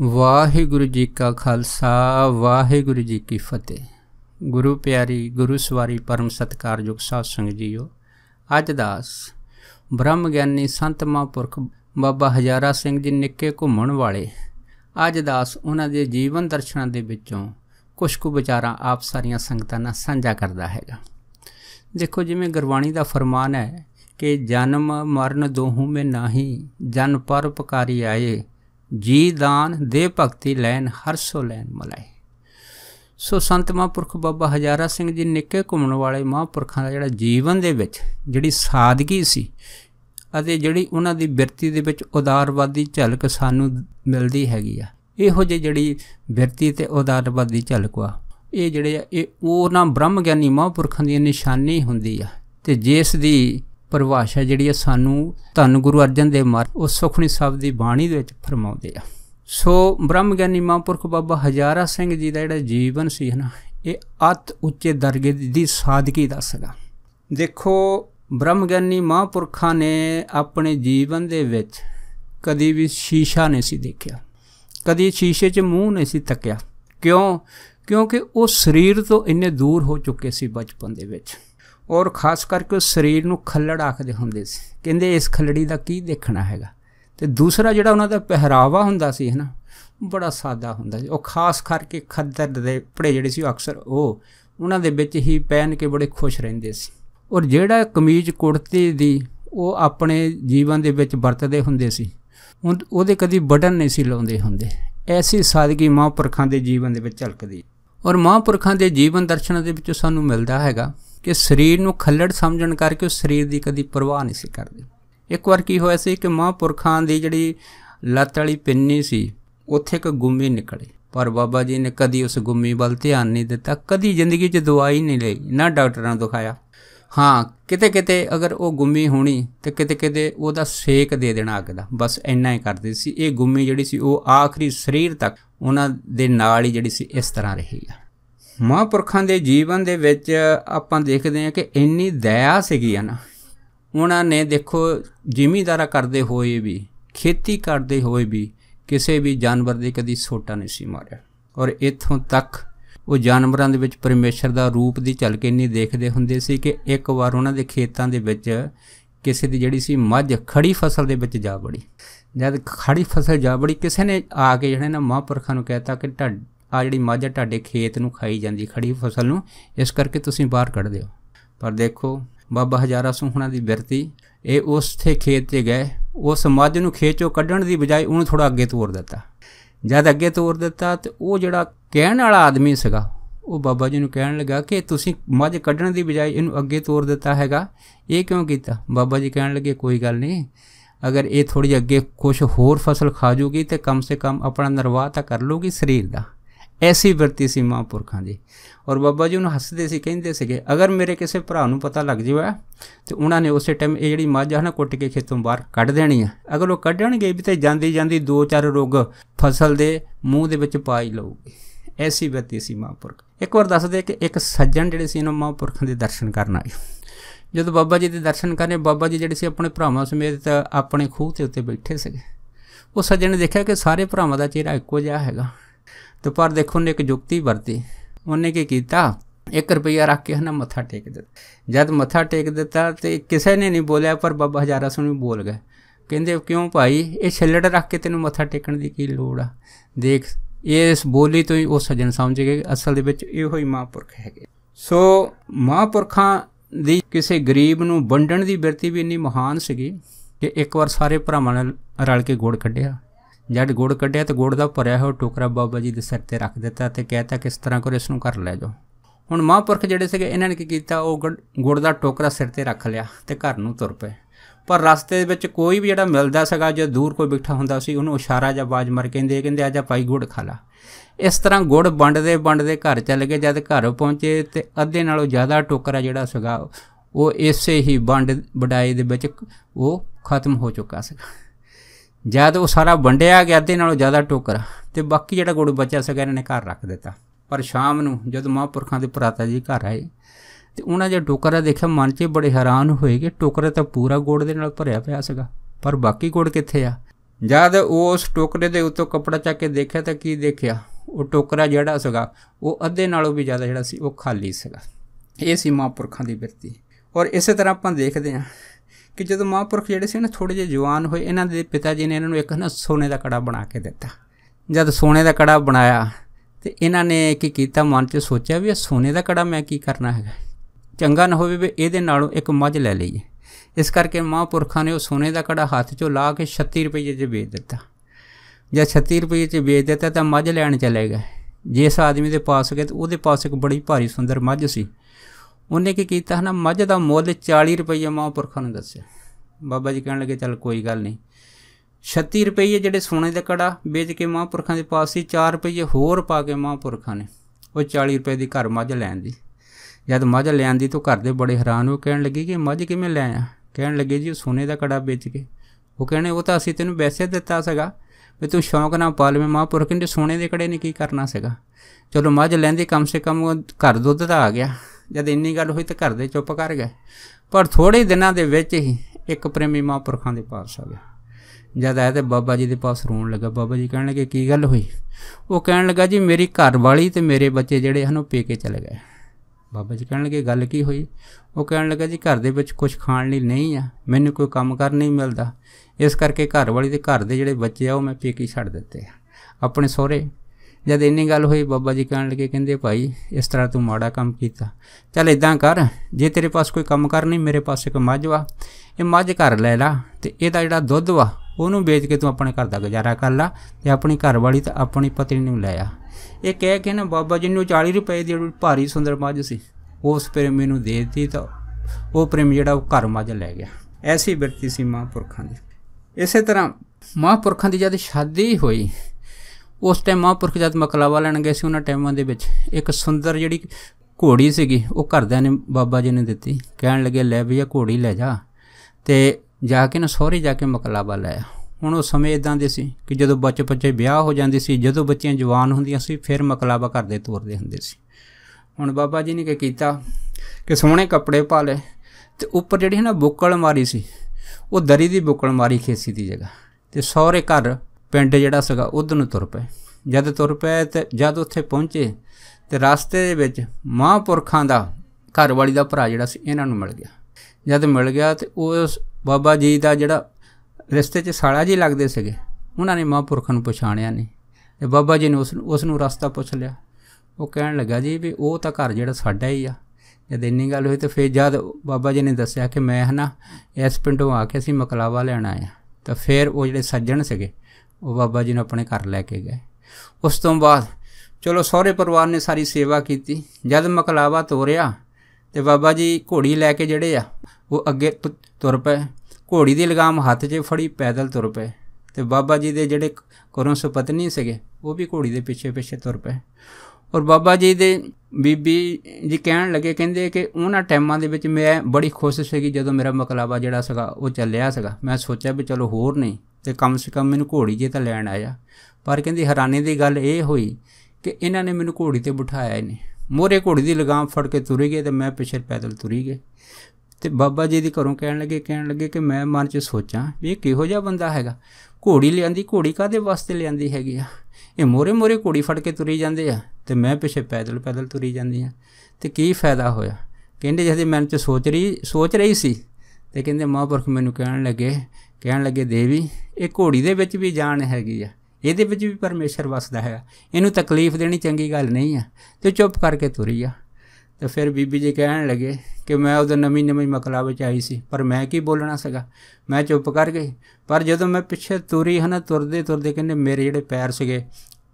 ਵਾਹਿਗੁਰੂ ਜੀ ਕਾ ਖਾਲਸਾ ਵਾਹਿਗੁਰੂ ਜੀ ਕੀ ਫਤਿਹ ਗੁਰੂ ਪਿਆਰੀ ਗੁਰੂ ਸਵਾਰੀ ਪਰਮ ਸਤਕਾਰਯੋਗ ਸਾਧ ਸੰਗਤ ਜੀਓ ਅੱਜ ਦਾਸ ਬ੍ਰਹਮ ਗਿਆਨੀ ਸੰਤ ਮਹਾਂਪੁਰਖ ਬਾਬਾ ਹਜ਼ਾਰਾ ਸਿੰਘ ਜੀ ਨਿੱਕੇ ਘੁੰਮਣ ਵਾਲੇ ਅੱਜ ਦਾਸ ਉਹਨਾਂ ਦੇ ਜੀਵਨ ਦਰਸ਼ਨਾਂ ਦੇ ਵਿੱਚੋਂ ਕੁਝ ਕੁ ਵਿਚਾਰਾਂ ਆਪ ਸਾਰੀਆਂ ਸੰਗਤਾਂ ਨਾਲ ਸਾਂਝਾ ਕਰਦਾ ਹੈਗਾ ਦੇਖੋ ਜਿਵੇਂ ਗੁਰਬਾਣੀ ਦਾ ਫਰਮਾਨ ਹੈ ਕਿ ਜਨਮ ਮਰਨ ਦੋਹੂ ਮੇ ਨਹੀਂ ਜਨ ਪਰਉਪਕਾਰੀ ਆਏ ਜੀ ਦਾਨ ਦੇ ਭਗਤੀ ਲੈਨ ਹਰ ਸੋ ਲੈਨ ਮਲਾਈ ਸੋ ਸੰਤ ਮਹਾਂਪੁਰਖ ਬਾਬਾ ਹਜ਼ਾਰਾ ਸਿੰਘ ਜੀ ਨਿੱਕੇ ਘੁੰਮਣ ਵਾਲੇ ਮਹਾਂਪੁਰਖਾਂ ਦਾ ਜਿਹੜਾ ਜੀਵਨ ਦੇ ਵਿੱਚ ਜਿਹੜੀ ਸਾਦਗੀ ਸੀ ਅਤੇ ਜਿਹੜੀ ਉਹਨਾਂ ਦੀ ਬਿਰਤੀ ਦੇ ਵਿੱਚ ਉਦਾਰਵਾਦੀ ਝਲਕ ਸਾਨੂੰ ਮਿਲਦੀ ਹੈਗੀ ਆ ਇਹੋ ਜੇ ਜਿਹੜੀ ਬਿਰਤੀ ਤੇ ਉਦਾਰਵਾਦੀ ਝਲਕ ਆ ਇਹ ਜਿਹੜੇ ਇਹ ਉਹਨਾਂ ਬ੍ਰਹਮ ਗਿਆਨੀ ਮਹਾਂਪੁਰਖਾਂ ਦੀ ਨਿਸ਼ਾਨੀ ਹੁੰਦੀ ਆ ਤੇ ਜਿਸ ਦੀ ਪਰਿਭਾਸ਼ਾ ਜਿਹੜੀ ਹੈ ਸਾਨੂੰ ਧੰਨ ਗੁਰੂ ਅਰਜਨ ਦੇਵ ਮਾਰ ਉਹ ਸੁਖਣੀ ਸਾਹਿਬ ਦੀ ਬਾਣੀ ਦੇ ਵਿੱਚ ਫਰਮਾਉਂਦੇ ਆ ਸੋ ਬ੍ਰਹਮ ਗਿਆਨੀ ਮਹਾਂਪੁਰਖ ਬਾਬਾ ਹਜ਼ਾਰਾ ਸਿੰਘ ਜੀ ਦਾ ਜਿਹੜਾ ਜੀਵਨ ਸੀ ਹਨਾ ਇਹ ਅਤ ਉੱਚੇ ਦਰਜੇ ਦੀ ਸਾਦਗੀ ਦਾ ਸੀਗਾ ਦੇਖੋ ਬ੍ਰਹਮ ਗਿਆਨੀ ਮਹਾਂਪੁਰਖਾਂ ਨੇ ਆਪਣੇ ਜੀਵਨ ਦੇ ਵਿੱਚ ਕਦੀ ਵੀ ਸ਼ੀਸ਼ਾ ਨਹੀਂ ਸੀ ਦੇਖਿਆ ਕਦੀ ਸ਼ੀਸ਼ੇ 'ਚ ਮੂੰਹ ਨਹੀਂ ਸੀ ਤੱਕਿਆ ਕਿਉਂ ਕਿਉਂਕਿ ਉਹ ਸਰੀਰ ਤੋਂ ਇੰਨੇ ਦੂਰ ਹੋ ਚੁੱਕੇ ਸੀ ਬਚਪਨ ਦੇ ਵਿੱਚ ਔਰ ਖਾਸ ਕਰਕੇ ਉਹ ਸਰੀਰ ਨੂੰ ਖੱਲੜ ਆਖਦੇ ਹੁੰਦੇ ਸੀ ਕਹਿੰਦੇ ਇਸ ਖੱਲੜੀ ਦਾ ਕੀ ਦੇਖਣਾ ਹੈਗਾ ਤੇ ਦੂਸਰਾ ਜਿਹੜਾ ਉਹਨਾਂ ਦਾ ਪਹਿਰਾਵਾ ਹੁੰਦਾ ਸੀ ਹਨਾ ਬੜਾ ਸਾਦਾ ਹੁੰਦਾ ਸੀ ਉਹ ਖਾਸ ਕਰਕੇ ਖੱਦਰ ਦੇ ਪੜੇ ਜਿਹੜੇ ਸੀ ਅਕਸਰ ਉਹ ਉਹਨਾਂ ਦੇ ਵਿੱਚ ਹੀ ਪਹਿਨ ਕੇ ਬੜੇ ਖੁਸ਼ ਰਹਿੰਦੇ ਸੀ ਔਰ ਜਿਹੜਾ ਕਮੀਜ਼ ਕੁੜਤੀ ਦੀ ਉਹ ਆਪਣੇ ਜੀਵਨ ਦੇ ਵਿੱਚ ਵਰਤਦੇ ਹੁੰਦੇ ਸੀ ਉਹਦੇ ਕਦੀ ਬਟਨ ਨਹੀਂ ਸੀ ਲਾਉਂਦੇ ਹੁੰਦੇ ਐਸੀ ਸਾਦਗੀ ਮਹਾਂਪੁਰਖਾਂ ਦੇ ਜੀਵਨ ਦੇ ਵਿੱਚ ਝਲਕਦੀ ਔਰ ਮਹਾਂਪੁਰਖਾਂ ਦੇ ਜੀਵਨ ਦਰਸ਼ਨ ਦੇ ਵਿੱਚੋਂ ਸਾਨੂੰ ਮਿਲਦਾ ਹੈਗਾ ਕਿ ਸਰੀਰ ਨੂੰ ਖੱਲੜ ਸਮਝਣ ਕਰਕੇ ਉਹ ਸਰੀਰ ਦੀ ਕਦੀ ਪਰਵਾਹ ਨਹੀਂ ਸੀ ਕਰਦੇ ਇੱਕ ਵਾਰ ਕੀ ਹੋਇਆ ਸੀ ਕਿ ਮਹਾਂਪੁਰਖਾਂ ਦੀ ਜਿਹੜੀ ਲੱਤ ਵਾਲੀ ਪਿੰਨੀ ਸੀ ਉੱਥੇ ਇੱਕ ਗੁੰਮੀ ਨਿਕਲੇ ਪਰ ਬਾਬਾ ਜੀ ਨੇ ਕਦੀ ਉਸ ਗੁੰਮੀ ਵੱਲ ਧਿਆਨ ਨਹੀਂ ਦਿੱਤਾ ਕਦੀ ਜ਼ਿੰਦਗੀ 'ਚ ਦਵਾਈ ਨਹੀਂ ਲਈ ਨਾ ਡਾਕਟਰਾਂ ਨੂੰ ਦਿਖਾਇਆ ਹਾਂ ਕਿਤੇ ਕਿਤੇ ਅਗਰ ਉਹ ਗੁੰਮੀ ਹੋਣੀ ਤੇ ਕਿਤੇ ਕਿਤੇ ਉਹਦਾ ਸੇਕ ਦੇ ਦੇਣਾ ਅੱਗ ਦਾ ਬਸ ਇੰਨਾ ਹੀ ਕਰਦੇ ਸੀ ਇਹ ਗੁੰਮੀ ਜਿਹੜੀ ਸੀ ਉਹ ਆਖਰੀ ਸਰੀਰ ਤੱਕ ਉਹਨਾਂ ਦੇ ਨਾਲ ਹੀ ਜਿਹੜੀ ਸੀ ਇਸ ਤਰ੍ਹਾਂ ਰਹੀ ਆ ਮਹਾਂਪੁਰਖਾਂ ਦੇ ਜੀਵਨ ਦੇ ਵਿੱਚ ਆਪਾਂ ਦੇਖਦੇ ਹਾਂ ਕਿ ਇੰਨੀ ਦਇਆ ਸੀਗੀ ਹਨਾ ਉਹਨਾਂ ਨੇ ਦੇਖੋ ਜ਼ਿਮੀਂਦਾਰਾ ਕਰਦੇ ਹੋਏ ਵੀ ਖੇਤੀ ਕਰਦੇ ਹੋਏ ਵੀ ਕਿਸੇ ਵੀ ਜਾਨਵਰ ਦੇ ਕਦੀ ਸੋਟਾ ਨਹੀਂ ਸੀ ਮਾਰਿਆ ਔਰ ਇਥੋਂ ਤੱਕ ਉਹ ਜਾਨਵਰਾਂ ਦੇ ਵਿੱਚ ਪਰਮੇਸ਼ਰ ਦਾ ਰੂਪ ਦੀ ਝਲਕ ਇੰਨੀ ਦੇਖਦੇ ਹੁੰਦੇ ਸੀ ਕਿ ਇੱਕ ਵਾਰ ਉਹਨਾਂ ਦੇ ਖੇਤਾਂ ਦੇ ਵਿੱਚ ਕਿਸੇ ਦੀ ਜਿਹੜੀ ਸੀ ਮੱਝ ਖੜੀ ਫਸਲ ਦੇ ਵਿੱਚ ਜਾ ਵੜੀ ਜਦ ਖੜੀ ਫਸਲ ਜਾ ਵੜੀ ਕਿਸੇ ਨੇ ਆ ਕੇ ਜਿਹੜੇ ਨਾ ਮਹਾਂਪੁਰਖਾਂ ਨੂੰ ਕਹਿਤਾ ਕਿ ਆ ਜਿਹੜੀ ਮੱਝ ਤੁਹਾਡੇ ਖੇਤ ਨੂੰ ਖਾਈ ਜਾਂਦੀ ਖੜੀ ਫਸਲ ਨੂੰ ਇਸ ਕਰਕੇ ਤੁਸੀਂ ਬਾਹਰ ਕੱਢ ਦਿਓ ਪਰ ਦੇਖੋ ਬਾਬਾ ਹਜ਼ਾਰਾ ਸੁਹਣਾ ਦੀ ਬਿਰਤੀ ਇਹ ਉਸਥੇ ਖੇਤ ਤੇ ਗਏ ਉਸ ਮੱਝ ਨੂੰ ਖੇਚੋ ਕੱਢਣ ਦੀ ਬਜਾਏ ਉਹਨੂੰ ਥੋੜਾ ਅੱਗੇ ਤੋਰ ਦਿੱਤਾ ਜਦ ਅੱਗੇ ਤੋਰ ਦਿੱਤਾ ਤੇ ਉਹ ਜਿਹੜਾ ਕਹਿਣ ਵਾਲਾ ਆਦਮੀ ਸੀਗਾ ਉਹ ਬਾਬਾ ਜੀ ਨੂੰ ਕਹਿਣ ਲੱਗਾ ਕਿ ਤੁਸੀਂ ਮੱਝ ਕੱਢਣ ਦੀ ਬਜਾਏ ਇਹਨੂੰ ਅੱਗੇ ਤੋਰ ਦਿੱਤਾ ਹੈਗਾ ਇਹ ਕਿਉਂ ਕੀਤਾ ਬਾਬਾ ਜੀ ਕਹਿਣ ਲੱਗੇ ਕੋਈ ਗੱਲ ਨਹੀਂ ਅਗਰ ਇਹ ਥੋੜੀ ਅੱਗੇ ਕੁਝ ਹੋਰ ਫਸਲ ਖਾ ਜੂਗੀ ਤੇ ਕਮ ਸੇ ਕਮ ਆਪਣਾ ਨਰਵਾਹ ਤਾਂ ਕਰ ਲੂਗੀ ਸਰੀਰ ਦਾ ਐਸੀ ਵਰਤੀ ਸੀ ਮਹਾਂਪੁਰਖਾਂ ਦੀ ਔਰ ਬਾਬਾ ਜੀ ਉਹਨੂੰ ਹੱਸਦੇ ਸੀ ਕਹਿੰਦੇ ਸੀਗੇ ਅਗਰ ਮੇਰੇ ਕਿਸੇ ਭਰਾ ਨੂੰ ਪਤਾ ਲੱਗ ਜਾਵੇ ਤੇ ਉਹਨਾਂ ਨੇ ਉਸੇ ਟਾਈਮ ਇਹ ਜਿਹੜੀ ਮੱਝ ਹਨ ਨਾ ਕੁੱਟ ਕੇ ਖੇਤੋਂ ਬਾਹਰ ਕੱਢ ਦੇਣੀ ਆ ਅਗਰ ਉਹ ਕੱਢਣਗੇ ਵੀ ਤੇ ਜਾਂਦੀ ਜਾਂਦੀ ਦੋ ਚਾਰ ਰੋਗ ਫਸਲ ਦੇ ਮੂੰਹ ਦੇ ਵਿੱਚ ਪਾ ਹੀ ਲਊਗੇ ਐਸੀ ਵਰਤੀ ਸੀ ਮਹਾਂਪੁਰਖ ਇੱਕ ਵਾਰ ਦੱਸਦੇ ਕਿ ਇੱਕ ਸੱਜਣ ਜਿਹੜੇ ਸੀ ਇਹਨਾਂ ਮਹਾਂਪੁਰਖਾਂ ਦੇ ਦਰਸ਼ਨ ਕਰਨ ਆਏ ਜਦੋਂ ਬਾਬਾ ਜੀ ਦੇ ਦਰਸ਼ਨ ਕਰਨੇ ਬਾਬਾ ਜੀ ਜਿਹੜੇ ਸੀ ਆਪਣੇ ਭਰਾਵਾਂ ਸਮੇਤ ਆਪਣੇ ਖੂਹ ਤੇ ਉੱਤੇ ਬੈਠੇ ਸੀਗੇ ਉਹ ਸੱਜਣ ਨੇ ਦੇਖਿਆ ਕਿ ਸਾਰੇ ਭਰਾਵਾਂ ਦਾ ਚਿਹਰਾ ਇੱਕੋ ਜਿਹਾ ਹੈਗਾ ਤੇ ਪਰ ਦੇਖੋ ਨੇ ਇੱਕ ਯੁਕਤੀ ਵਰਤੀ ਉਹਨੇ ਕੀ ਕੀਤਾ 1 ਰੁਪਿਆ ਰੱਖ ਕੇ ਹਨਾ ਮੱਥਾ ਟੇਕ ਦਿੱਤਾ ਜਦ ਮੱਥਾ ਟੇਕ ਦਿੱਤਾ ਤੇ ਕਿਸੇ ਨੇ ਨਹੀਂ ਬੋਲਿਆ ਪਰ ਬਾਬਾ ਹਜ਼ਾਰਾ ਸਿੰਘ ਬੋਲ ਗਏ ਕਹਿੰਦੇ ਕਿਉਂ ਭਾਈ ਇਹ ਛੱਲੜ ਰੱਖ ਕੇ ਤੈਨੂੰ ਮੱਥਾ ਟੇਕਣ ਦੀ ਕੀ ਲੋੜ ਆ ਦੇਖ ਇਸ ਬੋਲੀ ਤੋਂ ਹੀ ਉਹ ਸੱਜਣ ਸਮਝ ਗਏ ਅਸਲ ਦੇ ਵਿੱਚ ਇਹੋ ਹੀ ਮਹਾਂਪੁਰਖ ਹੈਗੇ ਸੋ ਮਹਾਂਪੁਰਖਾਂ ਦੀ ਕਿਸੇ ਗਰੀਬ ਨੂੰ ਵੰਡਣ ਦੀ ਬਿਰਤੀ ਵੀ ਇੰਨੀ ਮਹਾਨ ਸੀਗੀ ਕਿ ਇੱਕ ਵਾਰ ਸਾਰੇ ਭਰਾਵਾਂ ਨਾਲ ਰਲ ਕੇ ਗੋੜ ਕੱਢਿਆ ਜਦ ਗੁੜ ਕੱਢਿਆ ਤੇ ਗੁੜ ਦਾ ਭਰਿਆ ਹੋਇਆ ਟੋਕਰਾ ਬਾਬਾ ਜੀ ਦੇ ਸਿਰ ਤੇ ਰੱਖ ਦਿੱਤਾ ਤੇ ਕਹਿਤਾ ਕਿ ਇਸ ਤਰ੍ਹਾਂ ਕਰ ਇਸ ਨੂੰ ਕਰ ਲੈ ਜਾਓ ਹੁਣ ਮਹਾਂਪੁਰਖ ਜਿਹੜੇ ਸੀਗੇ ਇਹਨਾਂ ਨੇ ਕੀ ਕੀਤਾ ਉਹ ਗੁੜ ਦਾ ਟੋਕਰਾ ਸਿਰ ਤੇ ਰੱਖ ਲਿਆ ਤੇ ਘਰ ਨੂੰ ਤੁਰ ਪਏ ਪਰ ਰਸਤੇ ਦੇ ਵਿੱਚ ਕੋਈ ਵੀ ਜਿਹੜਾ ਮਿਲਦਾ ਸੀਗਾ ਜਾਂ ਦੂਰ ਕੋਈ ਬਿਠਾ ਹੁੰਦਾ ਸੀ ਉਹਨੂੰ ਇਸ਼ਾਰਾ ਜਾਂ ਆਵਾਜ਼ ਮਾਰ ਕੇ ਕਹਿੰਦੇ ਕਹਿੰਦੇ ਜਾ ਭਾਈ ਗੁੜ ਖਾ ਲਾ ਇਸ ਤਰ੍ਹਾਂ ਗੁੜ ਵੰਡਦੇ ਵੰਡਦੇ ਘਰ ਚੱਲ ਗਏ ਜਦ ਘਰ ਪਹੁੰਚੇ ਤੇ ਅੱਧੇ ਨਾਲੋਂ ਜ਼ਿਆਦਾ ਟੋਕਰਾ ਜਿਹੜਾ ਸੀਗਾ ਉਹ ਇਸੇ ਹੀ ਵੰਡ ਵਡਾਈ ਦੇ ਵਿੱਚ ਉਹ ਖਤਮ ਹੋ ਚੁੱਕਾ ਸੀਗਾ ਜਦ ਉਹ ਸਾਰਾ ਵੰਡਿਆ ਗਿਆ ਅੱਧੇ ਨਾਲੋਂ ਜ਼ਿਆਦਾ ਟੋਕਰ ਤੇ ਬਾਕੀ ਜਿਹੜਾ ਗੁੜ ਬਚਿਆ ਸੀਗਾ ਇਹਨਾਂ ਨੇ ਘਰ ਰੱਖ ਦਿੱਤਾ ਪਰ ਸ਼ਾਮ ਨੂੰ ਜਦ ਮਹਾਂਪੁਰਖਾਂ ਦੇ ਪਰਾਤਾ ਜੀ ਘਰ ਆਏ ਤੇ ਉਹਨਾਂ ਜੇ ਟੋਕਰਾ ਦੇਖਿਆ ਮਨ 'ਚ ਬੜੇ ਹੈਰਾਨ ਹੋਏ ਕਿ ਟੋਕਰ ਤਾਂ ਪੂਰਾ ਗੁੜ ਦੇ ਨਾਲ ਭਰਿਆ ਪਿਆ ਸੀਗਾ ਪਰ ਬਾਕੀ ਗੁੜ ਕਿੱਥੇ ਆ ਜਦ ਉਸ ਟੋਕਰੇ ਦੇ ਉੱਤੋਂ ਕਪੜਾ ਚੱਕ ਕੇ ਦੇਖਿਆ ਤਾਂ ਕੀ ਦੇਖਿਆ ਉਹ ਟੋਕਰਾ ਜਿਹੜਾ ਸੀਗਾ ਉਹ ਅੱਧੇ ਨਾਲੋਂ ਵੀ ਜ਼ਿਆਦਾ ਜਿਹੜਾ ਸੀ ਉਹ ਖਾਲੀ ਸੀਗਾ ਇਹ ਸੀ ਮਹਾਂਪੁਰਖਾਂ ਦੀ ਬਿਰਤੀ ਔਰ ਇਸੇ ਤਰ੍ਹਾਂ ਆਪਾਂ ਦੇਖਦੇ ਹਾਂ ਕਿ ਜਦੋਂ ਮਹਾਂਪੁਰਖ ਜਿਹੜੇ ਸੀ ਨਾ ਥੋੜੇ ਜਿਹਾ ਜਵਾਨ ਹੋਏ ਇਹਨਾਂ ਦੇ ਪਿਤਾ ਜੀ ਨੇ ਇਹਨਾਂ ਨੂੰ ਇੱਕ ਨਾ ਸੋਨੇ ਦਾ ਕੜਾ ਬਣਾ ਕੇ ਦਿੱਤਾ ਜਦ ਸੋਨੇ ਦਾ ਕੜਾ ਬਣਾਇਆ ਤੇ ਇਹਨਾਂ ਨੇ ਕੀ ਕੀਤਾ ਮਨ 'ਚ ਸੋਚਿਆ ਵੀ ਇਹ ਸੋਨੇ ਦਾ ਕੜਾ ਮੈਂ ਕੀ ਕਰਨਾ ਹੈਗਾ ਚੰਗਾ ਨਾ ਹੋਵੇ ਵੀ ਇਹਦੇ ਨਾਲੋਂ ਇੱਕ ਮੱਝ ਲੈ ਲਈਏ ਇਸ ਕਰਕੇ ਮਹਾਂਪੁਰਖਾਂ ਨੇ ਉਹ ਸੋਨੇ ਦਾ ਕੜਾ ਹੱਥ 'ਚੋਂ ਲਾ ਕੇ 36 ਰੁਪਏ 'ਚ ਵੇਚ ਦਿੱਤਾ ਜਾਂ 36 ਰੁਪਏ 'ਚ ਵੇਚ ਦਿੱਤਾ ਤਾਂ ਮੱਝ ਲੈਣ ਚਲੇ ਗਏ ਜਿਸ ਆਦਮੀ ਦੇ ਪਾਸ ਗਏ ਤੇ ਉਹਦੇ ਪਾਸ ਇੱਕ ਬੜੀ ਭਾਰੀ ਸੁੰਦਰ ਮੱਝ ਸੀ ਉਹਨੇ ਕੀ ਕੀਤਾ ਹਨਾ ਮੱਝ ਦਾ ਮੁੱਲ 40 ਰੁਪਏ ਮਹਾਂਪੁਰਖਾਂ ਨੂੰ ਦੱਸਿਆ ਬਾਬਾ ਜੀ ਕਹਿਣ ਲੱਗੇ ਚੱਲ ਕੋਈ ਗੱਲ ਨਹੀਂ 36 ਰੁਪਏ ਜਿਹੜੇ ਸੋਨੇ ਦਾ ਕੜਾ ਵੇਚ ਕੇ ਮਹਾਂਪੁਰਖਾਂ ਦੇ ਪਾਸ ਸੀ 4 ਰੁਪਏ ਹੋਰ ਪਾ ਕੇ ਮਹਾਂਪੁਰਖਾਂ ਨੇ ਉਹ 40 ਰੁਪਏ ਦੀ ਘਰ ਮੱਝ ਲੈਣ ਦੀ ਜਦ ਮੱਝ ਦੀ ਤਾਂ ਘਰ ਦੇ ਬੜੇ ਹੈਰਾਨ ਹੋ ਕਹਿਣ ਲੱਗੇ ਕਿ ਮੱਝ ਕਿਵੇਂ ਲੈ ਆ ਕਹਿਣ ਲੱਗੇ ਜੀ ਉਹ ਸੋਨੇ ਦਾ ਕੜਾ ਵੇਚ ਕੇ ਉਹ ਕਹਿੰਦੇ ਉਹ ਤਾਂ ਅਸੀਂ ਤੈਨੂੰ ਵੈਸੇ ਦਿੱਤਾ ਸੀਗਾ ਵੀ ਤੂੰ ਸ਼ੌਂਕ ਨਾਲ ਪਾਲ ਮੈਂ ਮਹਾਂਪੁਰਖ ਦੇ ਸੋਨੇ ਦੇ ਕੜੇ ਨੇ ਕੀ ਕਰਨਾ ਸੀਗਾ ਚਲੋ ਮੱਝ ਲੈਂਦੇ ਕਮ ਸੇ ਕਮ ਘਰ ਦੁੱਧ ਦਾ ਆ ਗਿਆ ਜਦ ਇੰਨੀ ਗੱਲ ਹੋਈ ਤਾਂ ਘਰ ਦੇ ਚੁੱਪ ਕਰ ਗਏ ਪਰ ਥੋੜੇ ਦਿਨਾਂ ਦੇ ਵਿੱਚ ਹੀ ਇੱਕ ਪ੍ਰੇਮੀ ਮਹਾਂਪੁਰਖਾਂ ਦੇ ਪਾਸ ਆ ਗਿਆ ਜਦ ਆਇਆ ਤੇ ਬਾਬਾ ਜੀ ਦੇ ਪਾਸ ਰੋਣ ਲੱਗਾ ਬਾਬਾ ਜੀ ਕਹਿਣ ਲੱਗੇ ਕੀ ਗੱਲ ਹੋਈ ਉਹ ਕਹਿਣ ਲੱਗਾ ਜੀ ਮੇਰੀ ਘਰ ਵਾਲੀ ਤੇ ਮੇਰੇ ਬੱਚੇ ਜਿਹੜੇ ਹਨ ਉਹ ਪੇਕੇ ਚਲੇ ਗਏ ਬਾਬਾ ਜੀ ਕਹਿਣ ਲੱਗੇ ਗੱਲ ਕੀ ਹੋਈ ਉਹ ਕਹਿਣ ਲੱਗਾ ਜੀ ਘਰ ਦੇ ਵਿੱਚ ਕੁਝ ਖਾਣ ਲਈ ਨਹੀਂ ਆ ਮੈਨੂੰ ਕੋਈ ਕੰਮ ਕਰ ਨਹੀਂ ਮਿਲਦਾ ਇਸ ਕਰਕੇ ਘਰ ਵਾਲੀ ਤੇ ਘਰ ਦੇ ਜਿਹੜੇ ਬੱਚੇ ਆ ਉਹ ਮੈਂ ਪੇਕੇ ਛੱਡ ਦਿੱਤੇ ਆਪਣੇ ਸਹੁਰੇ ਜਦ ਇੰਨੀ ਗੱਲ ਹੋਈ ਬਾਬਾ ਜੀ ਕਹਿਣ ਲੱਗੇ ਕਹਿੰਦੇ ਭਾਈ ਇਸ ਤਰ੍ਹਾਂ ਤੂੰ ਮਾੜਾ ਕੰਮ ਕੀਤਾ ਚੱਲ ਇਦਾਂ ਕਰ ਜੇ ਤੇਰੇ ਪਾਸ ਕੋਈ ਕੰਮ ਕਰ ਨਹੀਂ ਮੇਰੇ ਪਾਸ ਇੱਕ ਮੱਝ ਵਾ ਇਹ ਮੱਝ ਘਰ ਲੈ ਲੈ ਤੇ ਇਹਦਾ ਜਿਹੜਾ ਦੁੱਧ ਵਾ ਉਹਨੂੰ ਵੇਚ ਕੇ ਤੂੰ ਆਪਣੇ ਘਰ ਦਾ ਗੁਜ਼ਾਰਾ ਕਰ ਲੈ ਤੇ ਆਪਣੀ ਘਰਵਾਲੀ ਤੇ ਆਪਣੀ ਪਤਨੀ ਨੂੰ ਲੈ ਆ ਇਹ ਕਹਿ ਕੇ ਨਾ ਬਾਬਾ ਜੀ ਨੂੰ 40 ਰੁਪਏ ਦੀ ਭਾਰੀ ਸੁੰਦਰ ਮੱਝ ਸੀ ਉਸ ਪ੍ਰੇਮੀ ਨੂੰ ਦੇ ਦਿੱਤੀ ਤਾਂ ਉਹ ਪ੍ਰੇਮੀ ਜਿਹੜਾ ਉਹ ਘਰ ਮੱਝ ਲੈ ਗਿਆ ਐਸੀ ਬਿਰਤੀ ਸੀ ਮਹਾਪੁਰਖਾਂ ਦੀ ਇਸੇ ਤਰ੍ਹਾਂ ਮਹਾਪੁਰਖਾਂ ਦੀ ਜਦ ਸ਼ਾਦੀ ਹੋਈ ਉਸ ਟਾਈਮ ਮਹਾਂਪੁਰਖ ਜਦ ਮਕਲਾਵਾ ਲੈਣ ਗਏ ਸੀ ਉਹਨਾਂ ਟਾਈਮਾਂ ਦੇ ਵਿੱਚ ਇੱਕ ਸੁੰਦਰ ਜਿਹੜੀ ਘੋੜੀ ਸੀਗੀ ਉਹ ਘਰਦਿਆਂ ਨੇ ਬਾਬਾ ਜੀ ਨੇ ਦਿੱਤੀ ਕਹਿਣ ਲੱਗੇ ਲੈ ਵੀ ਇਹ ਘੋੜੀ ਲੈ ਜਾ ਤੇ ਜਾ ਕੇ ਨਾ ਸਹੁਰੇ ਜਾ ਕੇ ਮਕਲਾਵਾ ਲਾਇਆ ਹੁਣ ਉਹ ਸਮੇਂ ਇਦਾਂ ਦੇ ਸੀ ਕਿ ਜਦੋਂ ਬੱਚੇ ਬੱਚੇ ਵਿਆਹ ਹੋ ਜਾਂਦੇ ਸੀ ਜਦੋਂ ਬੱਚੀਆਂ ਜਵਾਨ ਹੁੰਦੀਆਂ ਸੀ ਫਿਰ ਮਕਲਾਵਾ ਕਰਦੇ ਤੋਰਦੇ ਹੁੰਦੇ ਸੀ ਹੁਣ ਬਾਬਾ ਜੀ ਨੇ ਕੀ ਕੀਤਾ ਕਿ ਸੋਹਣੇ ਕੱਪੜੇ ਪਾ ਲਏ ਤੇ ਉੱਪਰ ਜਿਹੜੀ ਹੈ ਨਾ ਬੁੱਕਲ ਮਾਰੀ ਸੀ ਉਹ ਦਰੀ ਦੀ ਬੁੱਕਲ ਮਾਰੀ ਖੇਸੀ ਦੀ ਜਗ੍ਹਾ ਤੇ ਸਹੁਰੇ ਘਰ ਪਿੰਡ ਜਿਹੜਾ ਸੀਗਾ ਉਧਰ ਨੂੰ ਤੁਰ ਪਏ ਜਦ ਤੁਰ ਪਏ ਤੇ ਜਦ ਉੱਥੇ ਪਹੁੰਚੇ ਤੇ ਰਸਤੇ ਦੇ ਵਿੱਚ ਮਹਾਂਪੁਰਖਾਂ ਦਾ ਘਰ ਵਾਲੀ ਦਾ ਭਰਾ ਜਿਹੜਾ ਸੀ ਇਹਨਾਂ ਨੂੰ ਮਿਲ ਗਿਆ ਜਦ ਮਿਲ ਗਿਆ ਤੇ ਉਸ ਬਾਬਾ ਜੀ ਦਾ ਜਿਹੜਾ ਰਸਤੇ 'ਚ ਸਾਲਾ ਜੀ ਲੱਗਦੇ ਸੀਗੇ ਉਹਨਾਂ ਨੇ ਮਹਾਂਪੁਰਖਾਂ ਨੂੰ ਪਛਾਣਿਆ ਨਹੀਂ ਤੇ ਬਾਬਾ ਜੀ ਨੇ ਉਸ ਨੂੰ ਉਸ ਨੂੰ ਰਸਤਾ ਪੁੱਛ ਲਿਆ ਉਹ ਕਹਿਣ ਲੱਗਾ ਜੀ ਵੀ ਉਹ ਤਾਂ ਘਰ ਜਿਹੜਾ ਸਾਡਾ ਹੀ ਆ ਜਦ ਇੰਨੀ ਗੱਲ ਹੋਈ ਤੇ ਫਿਰ ਜਦ ਬਾਬਾ ਜੀ ਨੇ ਦੱਸਿਆ ਕਿ ਮੈਂ ਹਨਾ ਇਸ ਪਿੰਡੋਂ ਆ ਕੇ ਅਸੀਂ ਮਕਲਾਵਾ ਲੈਣਾ ਆ ਤਾਂ ਫਿਰ ਉਹ ਜਿਹੜੇ ਸੱਜਣ ਸੀਗੇ ਉਹ ਬਾਬਾ ਜੀ ਨੂੰ ਆਪਣੇ ਘਰ ਲੈ ਕੇ ਗਏ ਉਸ ਤੋਂ ਬਾਅਦ ਚਲੋ ਸਹੁਰੇ ਪਰਿਵਾਰ ਨੇ ਸਾਰੀ ਸੇਵਾ ਕੀਤੀ ਜਦ ਮਕਲਾਵਾ ਤੋਰਿਆ ਤੇ ਬਾਬਾ ਜੀ ਘੋੜੀ ਲੈ ਕੇ ਜਿਹੜੇ ਆ ਉਹ ਅੱਗੇ ਤੁਰ ਪਏ ਘੋੜੀ ਦੀ ਲਗਾਮ ਹੱਥ 'ਚ ਫੜੀ ਪੈਦਲ ਤੁਰ ਪਏ ਤੇ ਬਾਬਾ ਜੀ ਦੇ ਜਿਹੜੇ ਘਰੋਂ ਸੁਪਤਨੀ ਸੀਗੇ ਉਹ ਵੀ ਘੋੜੀ ਦੇ ਪਿੱਛੇ ਪਿੱਛੇ ਤੁਰ ਪਏ ਔਰ ਬਾਬਾ ਜੀ ਦੇ ਬੀਬੀ ਜੀ ਕਹਿਣ ਲੱਗੇ ਕਹਿੰਦੇ ਕਿ ਉਹਨਾਂ ਟਾਈਮਾਂ ਦੇ ਵਿੱਚ ਮੈਂ ਬੜੀ ਖੁਸ਼ ਸੀਗੀ ਜਦੋਂ ਮੇਰਾ ਮਕਲਾਵਾ ਜਿਹੜਾ ਸੀਗਾ ਉਹ ਚੱਲਿਆ ਸੀਗਾ ਮੈਂ ਸੋਚਿਆ ਵੀ ਚਲੋ ਹੋਰ ਨਹੀਂ ਤੇ ਕਮ ਸੇ ਕਮ ਮੈਨੂੰ ਘੋੜੀ ਜੇ ਤਾਂ ਲੈਣ ਆਇਆ ਪਰ ਕਹਿੰਦੀ ਹੈਰਾਨੀ ਦੀ ਗੱਲ ਇਹ ਹੋਈ ਕਿ ਇਹਨਾਂ ਨੇ ਮੈਨੂੰ ਘੋੜੀ ਤੇ ਬਿਠਾਇਆ ਹੀ ਨਹੀਂ ਮੋਰੇ ਘੋੜੀ ਦੀ ਲਗਾਮ ਫੜ ਕੇ ਤੁਰੇ ਗਏ ਤੇ ਮੈਂ ਪਿੱਛੇ ਪੈਦਲ ਤੁਰੀ ਗਏ ਤੇ ਬਾਬਾ ਜੀ ਦੀ ਘਰੋਂ ਕਹਿਣ ਲੱਗੇ ਕਹਿਣ ਲੱਗੇ ਕਿ ਮੈਂ ਮਨ ਚ ਸੋਚਾਂ ਵੀ ਇਹ ਕਿਹੋ ਜਿਹਾ ਬੰਦਾ ਹੈਗਾ ਘੋੜੀ ਲਿਆਂਦੀ ਘੋੜੀ ਕਾਦੇ ਵਾਸਤੇ ਲਿਆਂਦੀ ਹੈਗੀ ਆ ਇਹ ਮੋਰੇ ਮੋਰੇ ਕੋੜੀ ਫੜ ਕੇ ਤੁਰੀ ਜਾਂਦੇ ਆ ਤੇ ਮੈਂ ਪਿੱਛੇ ਪੈਦਲ ਪੈਦਲ ਤੁਰੀ ਜਾਂਦੀ ਆ ਤੇ ਕੀ ਫਾਇਦਾ ਹੋਇਆ ਕਹਿੰਦੇ ਜਿਹਦੇ ਮਨ ਚ ਸੋਚ ਰਹੀ ਸੋਚ ਰਹੀ ਸੀ ਤੇ ਕਹਿੰਦੇ ਮਹਾਪੁਰਖ ਮੈਨੂੰ ਕਹਿਣ ਲੱਗੇ ਕਹਿਣ ਲੱਗੇ ਦੇਵੀ ਇਹ ਘੋੜੀ ਦੇ ਵਿੱਚ ਵੀ ਜਾਨ ਹੈਗੀ ਆ ਇਹਦੇ ਵਿੱਚ ਵੀ ਪਰਮੇਸ਼ਰ ਵਸਦਾ ਹੈ ਇਹਨੂੰ ਤਕਲੀਫ ਦੇਣੀ ਚੰਗੀ ਗੱਲ ਨਹੀਂ ਆ ਤੇ ਚੁੱਪ ਕਰਕੇ ਤੁਰੀ ਆ ਤੇ ਫਿਰ ਬੀਬੀ ਜੀ ਕਹਿਣ ਲੱਗੇ ਕਿ ਮੈਂ ਉਹਦੇ ਨਵੀਂ ਨਵੀਂ ਮਕਲਾ ਵਿੱਚ ਆਈ ਸੀ ਪਰ ਮੈਂ ਕੀ ਬੋਲਣਾ ਸੀਗਾ ਮੈਂ ਚੁੱਪ ਕਰ ਗਈ ਪਰ ਜਦੋਂ ਮੈਂ ਪਿੱਛੇ ਤੁਰੀ ਹਨ ਤੁਰਦੇ ਤੁਰਦੇ ਕਹਿੰਦੇ ਮੇਰੇ ਜਿਹੜੇ ਪੈਰ ਸੀਗੇ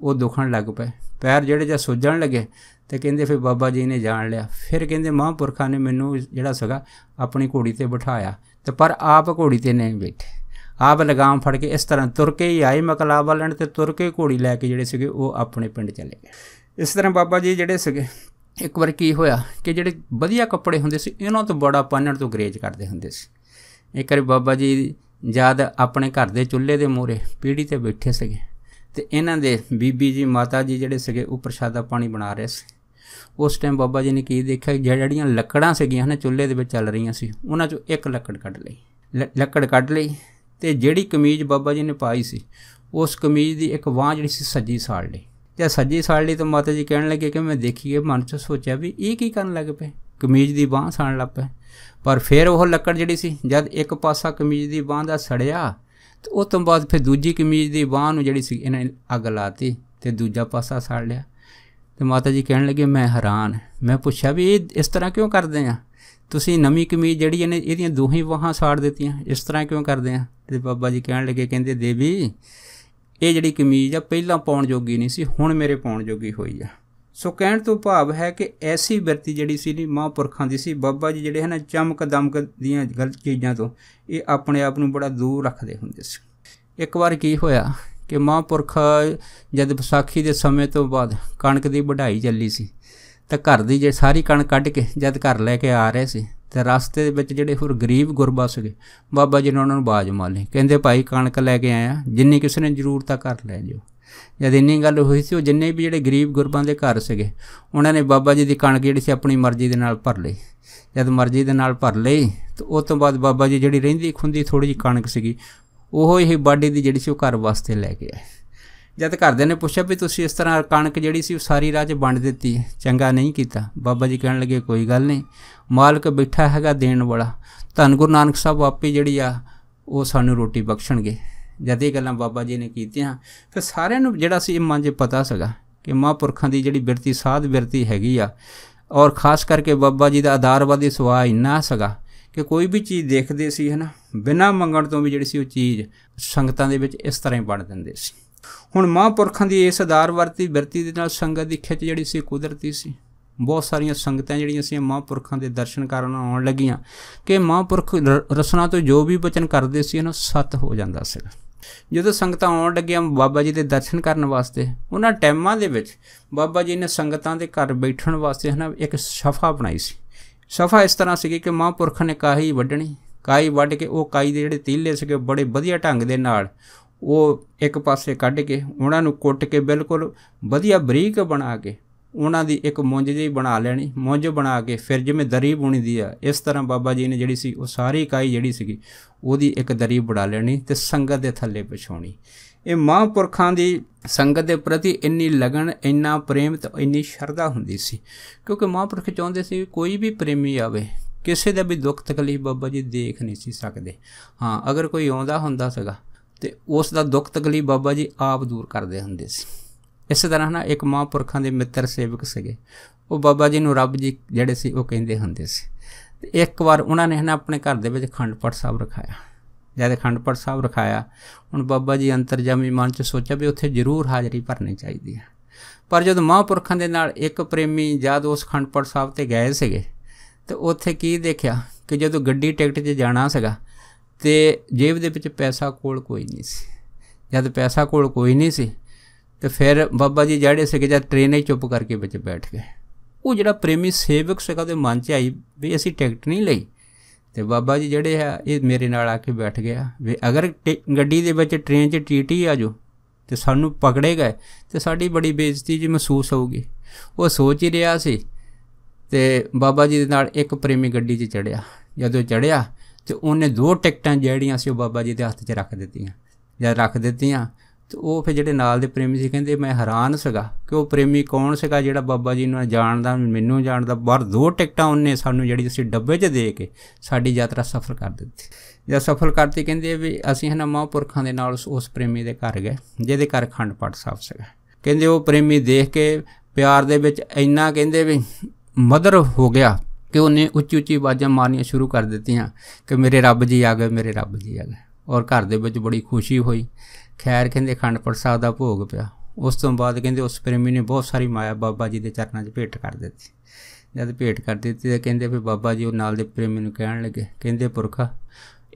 ਉਹ ਦੁਖਣ ਲੱਗ ਪਏ ਪੈਰ ਜਿਹੜੇ ਜਾਂ ਸੁੱਜਣ ਲੱਗੇ ਤੇ ਕਹਿੰਦੇ ਫਿਰ ਬਾਬਾ ਜੀ ਨੇ ਜਾਣ ਲਿਆ ਫਿਰ ਕਹਿੰਦੇ ਮਹਾਂਪੁਰਖਾਂ ਨੇ ਮੈਨੂੰ ਜਿਹੜਾ ਸੀਗਾ ਆਪਣੀ ਘੋੜੀ ਤੇ ਬਿਠਾਇਆ ਤੇ ਪਰ ਆਪ ਘੋੜੀ ਤੇ ਨਹੀਂ ਬੈਠੇ ਆਪ ਲਗਾਮ ਫੜ ਕੇ ਇਸ ਤਰ੍ਹਾਂ ਤੁਰ ਕੇ ਹੀ ਆਏ ਮਕਲਾ ਵਾਲਣ ਤੇ ਤੁਰ ਕੇ ਘੋੜੀ ਲੈ ਕੇ ਜਿਹੜੇ ਸੀਗੇ ਉਹ ਆਪਣੇ ਪਿੰਡ ਚਲੇ ਗਏ ਇਸ ਤਰ੍ਹਾਂ ਬਾਬਾ ਜੀ ਜਿਹੜੇ ਸੀਗੇ ਇੱਕ ਵਾਰ ਕੀ ਹੋਇਆ ਕਿ ਜਿਹੜੇ ਵਧੀਆ ਕੱਪੜੇ ਹੁੰਦੇ ਸੀ ਇਹਨਾਂ ਤੋਂ ਬੜਾ ਪਾਣਣ ਤੋਂ ਗਰੇਜ ਕਰਦੇ ਹੁੰਦੇ ਸੀ ਇੱਕ ਵਾਰ ਬਾਬਾ ਜੀ ਜਦ ਆਪਣੇ ਘਰ ਦੇ ਚੁੱਲ੍ਹੇ ਦੇ ਮੂਹਰੇ ਪੀੜੀ ਤੇ ਬੈਠੇ ਸੀਗੇ ਤੇ ਇਹਨਾਂ ਦੇ ਬੀਬੀ ਜੀ ਮਾਤਾ ਜੀ ਜਿਹੜੇ ਸੀਗੇ ਉਹ ਪ੍ਰਸ਼ਾਦਾ ਪਾਣੀ ਬਣਾ ਰਹੇ ਸੀ ਉਸ ਟਾਈਮ ਬਾਬਾ ਜੀ ਨੇ ਕੀ ਦੇਖਿਆ ਜਿਹੜੀਆਂ ਲੱਕੜਾਂ ਸੀਗੀਆਂ ਹਨ ਚੁੱਲ੍ਹੇ ਦੇ ਵਿੱਚ ਚੱਲ ਰਹੀਆਂ ਸੀ ਉਹਨਾਂ ਚੋਂ ਇੱਕ ਲੱਕੜ ਕੱਢ ਲਈ ਲੱਕੜ ਕੱਢ ਲਈ ਤੇ ਜਿਹੜੀ ਕਮੀਜ਼ ਬਾਬਾ ਜੀ ਨੇ ਪਾਈ ਸੀ ਉਸ ਕਮੀਜ਼ ਦੀ ਇੱਕ ਵਾਂ ਜਿਹੜੀ ਸੀ ਸੱਜੀ ਸਾੜ ਲਈ ਤੇ ਸੱਜੀ ਸਾੜ ਲਈ ਤਾਂ ਮਾਤਾ ਜੀ ਕਹਿਣ ਲੱਗੇ ਕਿ ਮੈਂ ਦੇਖੀਏ ਮਨ ਚ ਸੋਚਿਆ ਵੀ ਇਹ ਕੀ ਕਰਨ ਲੱਗ ਪਏ ਕਮੀਜ਼ ਦੀ ਬਾਹ ਸਾਣ ਲੱਗ ਪਏ ਪਰ ਫਿਰ ਉਹ ਲੱਕੜ ਜਿਹੜੀ ਸੀ ਜਦ ਇੱਕ ਪਾਸਾ ਕਮੀਜ਼ ਦੀ ਬਾਹ ਦਾ ਸੜਿਆ ਤੇ ਉਸ ਤੋਂ ਬਾਅਦ ਫਿਰ ਦੂਜੀ ਕਮੀਜ਼ ਦੀ ਬਾਹ ਨੂੰ ਜਿਹੜੀ ਸੀ ਇਹਨਾਂ ਅੱਗ ਲਾਤੀ ਤੇ ਦੂਜਾ ਪਾਸਾ ਸਾੜ ਲਿਆ ਤੇ ਮਾਤਾ ਜੀ ਕਹਿਣ ਲੱਗੇ ਮੈਂ ਹੈਰਾਨ ਮੈਂ ਪੁੱਛਿਆ ਵੀ ਇਹ ਇਸ ਤਰ੍ਹਾਂ ਕਿਉਂ ਕਰਦੇ ਆ ਤੁਸੀਂ ਨਵੀਂ ਕਮੀਜ਼ ਜਿਹੜੀ ਇਹਨੇ ਇਹਦੀਆਂ ਦੋਹੀ ਬਾਹਾਂ ਸਾੜ ਦਿੱਤੀਆਂ ਇਸ ਤਰ੍ਹਾਂ ਕਿਉਂ ਕਰਦੇ ਆ ਤੇ ਬਾਬਾ ਜੀ ਕਹਿਣ ਲੱਗੇ ਕਹਿੰਦੇ ਦੇਵੀ ਇਹ ਜਿਹੜੀ ਕਮੀਜ਼ ਆ ਪਹਿਲਾਂ ਪਾਉਣ ਜੋਗੀ ਨਹੀਂ ਸੀ ਹੁਣ ਮੇਰੇ ਪਾਉਣ ਜੋਗੀ ਹੋਈ ਆ ਸੋ ਕਹਿਣ ਤੋਂ ਭਾਵ ਹੈ ਕਿ ਐਸੀ ਵਰਤੀ ਜਿਹੜੀ ਸੀ ਮਹਾਂਪੁਰਖਾਂ ਦੀ ਸੀ ਬਾਬਾ ਜੀ ਜਿਹੜੇ ਹਨ ਚਮਕ ਦਮਕ ਦੀਆਂ ਗਲਤ ਚੀਜ਼ਾਂ ਤੋਂ ਇਹ ਆਪਣੇ ਆਪ ਨੂੰ ਬੜਾ ਦੂਰ ਰੱਖਦੇ ਹੁੰਦੇ ਸੀ ਇੱਕ ਵਾਰ ਕੀ ਹੋਇਆ ਕਿ ਮਹਾਂਪੁਰਖ ਜਦ ਵਿਸਾਖੀ ਦੇ ਸਮੇਂ ਤੋਂ ਬਾਅਦ ਕਣਕ ਦੀ ਵਢਾਈ ਚੱਲੀ ਸੀ ਤਾਂ ਘਰ ਦੀ ਜੇ ਸਾਰੀ ਕਣਕ ਕੱਢ ਕੇ ਜਦ ਘਰ ਲੈ ਕੇ ਆ ਰਹੇ ਸੀ ਤੇ ਰਸਤੇ ਦੇ ਵਿੱਚ ਜਿਹੜੇ ਹੋਰ ਗਰੀਬ ਗੁਰਬਾ ਸੀਗੇ ਬਾਬਾ ਜੀ ਨੇ ਉਹਨਾਂ ਨੂੰ ਬਾਜ ਮਾਲੀ ਕਹਿੰਦੇ ਭਾਈ ਕਣਕ ਲੈ ਕੇ ਆਇਆ ਜਿੰਨੀ ਕਿਸੇ ਨੇ ਜ਼ਰੂਰਤਾ ਕਰ ਲੈ ਜਿਓ ਜਦ ਇੰਨੀ ਗੱਲ ਹੋਈ ਸੀ ਉਹ ਜਿੰਨੇ ਵੀ ਜਿਹੜੇ ਗਰੀਬ ਗੁਰਬਾਂ ਦੇ ਘਰ ਸੀਗੇ ਉਹਨਾਂ ਨੇ ਬਾਬਾ ਜੀ ਦੀ ਕਣਕ ਜਿਹੜੀ ਸੀ ਆਪਣੀ ਮਰਜ਼ੀ ਦੇ ਨਾਲ ਭਰ ਲਈ ਜਦ ਮਰਜ਼ੀ ਦੇ ਨਾਲ ਭਰ ਲਈ ਤੇ ਉਸ ਤੋਂ ਬਾਅਦ ਬਾਬਾ ਜੀ ਜਿਹੜੀ ਰਹਿੰਦੀ ਖੁੰਦੀ ਥੋੜੀ ਜਿਹੀ ਕਣਕ ਸੀਗੀ ਉਹ ਇਹ ਬਾਡੀ ਦੀ ਜਿਹੜੀ ਸੀ ਉਹ ਘਰ ਵਾਸਤੇ ਲੈ ਕੇ ਆਏ ਜਦ ਘਰਦਿਆਂ ਨੇ ਪੁੱਛਿਆ ਵੀ ਤੁਸੀਂ ਇਸ ਤਰ੍ਹਾਂ ਕਣਕ ਜਿਹੜੀ ਸੀ ਸਾਰੀ ਰਾਜ ਵੰਡ ਦਿੱਤੀ ਚੰਗਾ ਨਹੀਂ ਕੀਤਾ ਬਾਬਾ ਜੀ ਕਹਿਣ ਲੱਗੇ ਕੋਈ ਗੱਲ ਨਹੀਂ ਮਾਲਕ ਬਿਠਾ ਹੈਗਾ ਦੇਣ ਵਾਲਾ ਧੰਨ ਗੁਰੂ ਨਾਨਕ ਸਾਹਿਬ ਆਪੇ ਜਿਹੜੀ ਆ ਉਹ ਸਾਨੂੰ ਰੋਟੀ ਬਖਸ਼ਣਗੇ ਜਦ ਇਹ ਗੱਲਾਂ ਬਾਬਾ ਜੀ ਨੇ ਕੀਤੀਆਂ ਫਿਰ ਸਾਰਿਆਂ ਨੂੰ ਜਿਹੜਾ ਸੀ ਮਨ 'ਚ ਪਤਾ ਸੀਗਾ ਕਿ ਮਹਾਂਪੁਰਖਾਂ ਦੀ ਜਿਹੜੀ ਬਿਰਤੀ ਸਾਧ ਬਿਰਤੀ ਹੈਗੀ ਆ ਔਰ ਖਾਸ ਕਰਕੇ ਬਾਬਾ ਜੀ ਦਾ ਆਧਾਰਵਾਦੀ ਸੁਭਾਅ ਇੰਨਾ ਸੀਗਾ ਕਿ ਕੋਈ ਵੀ ਚੀਜ਼ ਦੇਖਦੇ ਸੀ ਹਨਾ ਬਿਨਾਂ ਮੰਗਣ ਤੋਂ ਵੀ ਜਿਹੜੀ ਸੀ ਉਹ ਚੀਜ਼ ਸੰਗਤਾਂ ਦੇ ਵਿੱਚ ਇਸ ਤਰ੍ਹਾਂ ਹੀ ਵੰਡ ਦਿੰਦੇ ਸੀ ਹੁਣ ਮਹਾਂਪੁਰਖਾਂ ਦੀ ਇਸ ਆਧਾਰਵਰਤੀ ਵਰਤੀ ਦੇ ਨਾਲ ਸੰਗਤ ਦੀ ਖਿੱਚ ਜਿਹੜੀ ਸੀ ਕੁਦਰਤੀ ਸੀ ਬਹੁਤ ਸਾਰੀਆਂ ਸੰਗਤਾਂ ਜਿਹੜੀਆਂ ਸੀ ਮਹਾਂਪੁਰਖਾਂ ਦੇ ਦਰਸ਼ਨ ਕਰਨ ਆਉਣ ਲੱਗੀਆਂ ਕਿ ਮਹਾਂਪੁਰਖ ਰਸਨਾ ਤੋਂ ਜੋ ਵੀ ਬਚਨ ਕਰਦੇ ਸੀ ਉਹਨਾਂ ਸਤ ਹੋ ਜਾਂਦਾ ਸੀ ਜਦੋਂ ਸੰਗਤਾਂ ਆਉਣ ਲੱਗੀਆਂ ਬਾਬਾ ਜੀ ਦੇ ਦਰਸ਼ਨ ਕਰਨ ਵਾਸਤੇ ਉਹਨਾਂ ਟਾਈਮਾਂ ਦੇ ਵਿੱਚ ਬਾਬਾ ਜੀ ਨੇ ਸੰਗਤਾਂ ਦੇ ਘਰ ਬੈਠਣ ਵਾਸਤੇ ਹਨਾ ਇੱਕ ਸ਼ਫਾ ਬਣਾਈ ਸੀ ਸ਼ਫਾ ਇਸ ਤਰ੍ਹਾਂ ਸੀ ਕਿ ਮਹਾਂਪੁਰਖ ਨੇ ਕਾਹੀ ਵੱਢਣੀ ਕਾਈ ਵੱਢ ਕੇ ਉਹ ਕਾਈ ਦੇ ਜਿਹੜੇ ਤੀਲੇ ਸੀਗੇ ਬੜੇ ਵਧੀਆ ਢੰਗ ਦੇ ਨਾਲ ਉਹ ਇੱਕ ਪਾਸੇ ਕੱਢ ਕੇ ਉਹਨਾਂ ਨੂੰ ਕੁੱਟ ਕੇ ਬਿਲਕੁਲ ਵਧੀਆ ਬਰੀਕ ਬਣਾ ਕੇ ਉਹਨਾਂ ਦੀ ਇੱਕ ਮੁੰਜ ਜਿਹੀ ਬਣਾ ਲੈਣੀ ਮੁੰਜ ਬਣਾ ਕੇ ਫਿਰ ਜਿਵੇਂ ਦਰੀ ਦੀ ਆ ਇਸ ਤਰ੍ਹਾਂ ਬਾਬਾ ਜੀ ਨੇ ਜਿਹੜੀ ਸੀ ਉਹ ਸਾਰੀ ਇਕਾਈ ਜਿਹੜੀ ਸੀਗੀ ਉਹਦੀ ਇੱਕ ਦਰੀ ਬਣਾ ਲੈਣੀ ਤੇ ਸੰਗਤ ਦੇ ਥੱਲੇ ਪਛਾਉਣੀ ਇਹ ਮਹਾਂਪੁਰਖਾਂ ਦੀ ਸੰਗਤ ਦੇ ਪ੍ਰਤੀ ਇੰਨੀ ਲਗਨ ਇੰਨਾ ਪ੍ਰੇਮ ਤੇ ਇੰਨੀ ਸ਼ਰਧਾ ਹੁੰਦੀ ਸੀ ਕਿਉਂਕਿ ਮਹਾਂਪੁਰਖ ਚਾਹੁੰਦੇ ਸੀ ਕੋਈ ਵੀ ਪ੍ਰੇਮੀ ਆਵੇ ਕਿਸੇ ਦਾ ਵੀ ਦੁੱਖ ਤਕਲੀਫ ਬਾਬਾ ਜੀ ਦੇਖ ਨਹੀਂ ਸੀ ਸਕਦੇ ਹਾਂ ਅਗਰ ਕੋਈ ਆਉਂਦਾ ਹੁੰਦਾ ਸੀਗਾ ਤੇ ਉਸ ਦਾ ਦੁੱਖ ਤਕਲੀਫ ਬਾਬਾ ਜੀ ਆਪ ਦੂਰ ਕਰਦੇ ਹੁੰਦੇ ਸੀ ਇਸੇ ਤਰ੍ਹਾਂ ਨਾ ਇੱਕ ਮਹਾਂਪੁਰਖਾਂ ਦੇ ਮਿੱਤਰ ਸੇਵਕ ਸੀਗੇ ਉਹ ਬਾਬਾ ਜੀ ਨੂੰ ਰੱਬ ਜੀ ਜਿਹੜੇ ਸੀ ਉਹ ਕਹਿੰਦੇ ਹੁੰਦੇ ਸੀ ਤੇ ਇੱਕ ਵਾਰ ਉਹਨਾਂ ਨੇ ਹਨ ਆਪਣੇ ਘਰ ਦੇ ਵਿੱਚ ਖੰਡ ਸਾਹਿਬ ਰਖਾਇਆ ਜਦ ਖੰਡ ਸਾਹਿਬ ਰਖਾਇਆ ਹੁਣ ਬਾਬਾ ਜੀ ਅੰਤਰਜਾਮੀ ਮਨ ਚ ਸੋਚਿਆ ਵੀ ਉੱਥੇ ਜ਼ਰੂਰ ਹਾਜ਼ਰੀ ਭਰਨੀ ਚਾਹੀਦੀ ਹੈ ਪਰ ਜਦ ਮਹਾਂਪੁਰਖਾਂ ਦੇ ਨਾਲ ਇੱਕ ਪ੍ਰੇਮੀ ਜਦ ਉਸ ਖੰਡ ਸਾਹਿਬ ਤੇ ਗਏ ਸੀਗੇ ਤੇ ਉੱਥੇ ਕੀ ਦੇਖਿਆ ਕਿ ਜਦੋਂ ਗੱਡੀ ਟਿਕਟ 'ਚ ਜਾਣਾ ਸੀਗਾ ਤੇ ਜੇਬ ਦੇ ਵਿੱਚ ਪੈਸਾ ਕੋਲ ਕੋਈ ਨਹੀਂ ਸੀ ਜਦ ਪੈਸਾ ਕੋਲ ਕੋਈ ਨਹੀਂ ਸੀ ਤੇ ਫਿਰ ਬਾਬਾ ਜੀ ਜਿਹੜੇ ਸੀਗੇ ਜਦ ਹੀ ਚੁੱਪ ਕਰਕੇ ਵਿੱਚ ਬੈਠ ਗਏ ਉਹ ਜਿਹੜਾ ਪ੍ਰੇਮੀ ਸੇਵਕ ਸੀਗਾ ਉਹਦੇ ਮਨ 'ਚ ਆਈ ਵੀ ਅਸੀਂ ਟਿਕਟ ਨਹੀਂ ਲਈ ਤੇ ਬਾਬਾ ਜੀ ਜਿਹੜੇ ਆ ਇਹ ਮੇਰੇ ਨਾਲ ਆ ਕੇ ਬੈਠ ਗਿਆ ਵੀ ਅਗਰ ਗੱਡੀ ਦੇ ਵਿੱਚ ਟ੍ਰੇਨ 'ਚ ਟੀਟੀ ਆ ਜੋ ਤੇ ਸਾਨੂੰ ਪਕੜੇ ਗਏ ਤੇ ਸਾਡੀ ਬੜੀ ਬੇਇੱਜ਼ਤੀ ਜੀ ਮਹਿਸੂਸ ਹੋਊਗੀ ਉਹ ਸੋਚ ਹੀ ਰਿਹਾ ਸੀ ਤੇ ਬਾਬਾ ਜੀ ਦੇ ਨਾਲ ਇੱਕ ਪ੍ਰੇਮੀ ਗੱਡੀ 'ਚ ਚੜਿਆ ਜਦੋਂ ਚੜਿਆ ਤੇ ਉਹਨੇ ਦੋ ਟਿਕਟਾਂ ਜਿਹੜੀਆਂ ਸੀ ਉਹ ਬਾਬਾ ਜੀ ਦੇ ਹੱਥ 'ਚ ਰੱਖ ਦਿੱਤੀਆਂ ਜਾਂ ਰੱਖ ਦਿੱਤੀਆਂ ਤੇ ਉਹ ਫਿਰ ਜਿਹੜੇ ਨਾਲ ਦੇ ਪ੍ਰੇਮੀ ਸੀ ਕਹਿੰਦੇ ਮੈਂ ਹੈਰਾਨ ਸੀਗਾ ਕਿ ਉਹ ਪ੍ਰੇਮੀ ਕੌਣ ਸੀਗਾ ਜਿਹੜਾ ਬਾਬਾ ਜੀ ਨੂੰ ਜਾਣਦਾ ਮੈਨੂੰ ਜਾਣਦਾ ਪਰ ਦੋ ਟਿਕਟਾਂ ਉਹਨੇ ਸਾਨੂੰ ਜਿਹੜੀ ਅਸੀਂ ਡੱਬੇ 'ਚ ਦੇ ਕੇ ਸਾਡੀ ਯਾਤਰਾ ਸਫਲ ਕਰ ਦਿੱਤੀ ਜਾਂ ਸਫਲ ਕਰਤੀ ਕਹਿੰਦੇ ਵੀ ਅਸੀਂ ਹਨਾ ਮਹਾਂਪੁਰਖਾਂ ਦੇ ਨਾਲ ਉਸ ਪ੍ਰੇਮੀ ਦੇ ਘਰ ਗਏ ਜਿਹਦੇ ਘਰ ਖੰਡ ਪਾਠ ਸਾਫ ਸੀਗਾ ਕਹਿੰਦੇ ਉਹ ਪ੍ਰੇਮੀ ਦੇਖ ਕੇ ਪਿਆਰ ਦੇ ਵਿੱਚ ਇੰਨਾ ਕਹਿੰਦੇ ਵੀ ਮਦਰ ਹੋ ਗਿਆ ਕਿ ਉਹਨੇ ਉੱਚੀ ਉੱਚੀ ਆਵਾਜ਼ਾਂ ਮਾਰਨੀਆਂ ਸ਼ੁਰੂ ਕਰ ਦਿੱਤੀਆਂ ਕਿ ਮੇਰੇ ਰੱਬ ਜੀ ਆ ਗਏ ਮੇਰੇ ਰੱਬ ਜੀ ਆ ਗਏ ਔਰ ਘਰ ਦੇ ਵਿੱਚ ਬੜੀ ਖੁਸ਼ੀ ਹੋਈ ਖੈਰ ਕਹਿੰਦੇ ਖੰਡ ਪ੍ਰਸਾਦ ਦਾ ਭੋਗ ਪਿਆ ਉਸ ਤੋਂ ਬਾਅਦ ਕਹਿੰਦੇ ਉਸ ਪ੍ਰੇਮੀ ਨੇ ਬਹੁਤ ਸਾਰੀ ਮਾਇਆ ਬਾਬਾ ਜੀ ਦੇ ਚਰਨਾਂ 'ਚ ਭੇਟ ਕਰ ਦਿੱਤੀ ਜਦ ਭੇਟ ਕਰ ਦਿੱਤੀ ਤਾਂ ਕਹਿੰਦੇ ਫਿਰ ਬਾਬਾ ਜੀ ਉਹ ਨਾਲ ਦੇ ਪ੍ਰੇਮੀ ਨੂੰ ਕਹਿਣ ਲੱਗੇ ਕਹਿੰਦੇ ਪੁਰਖਾ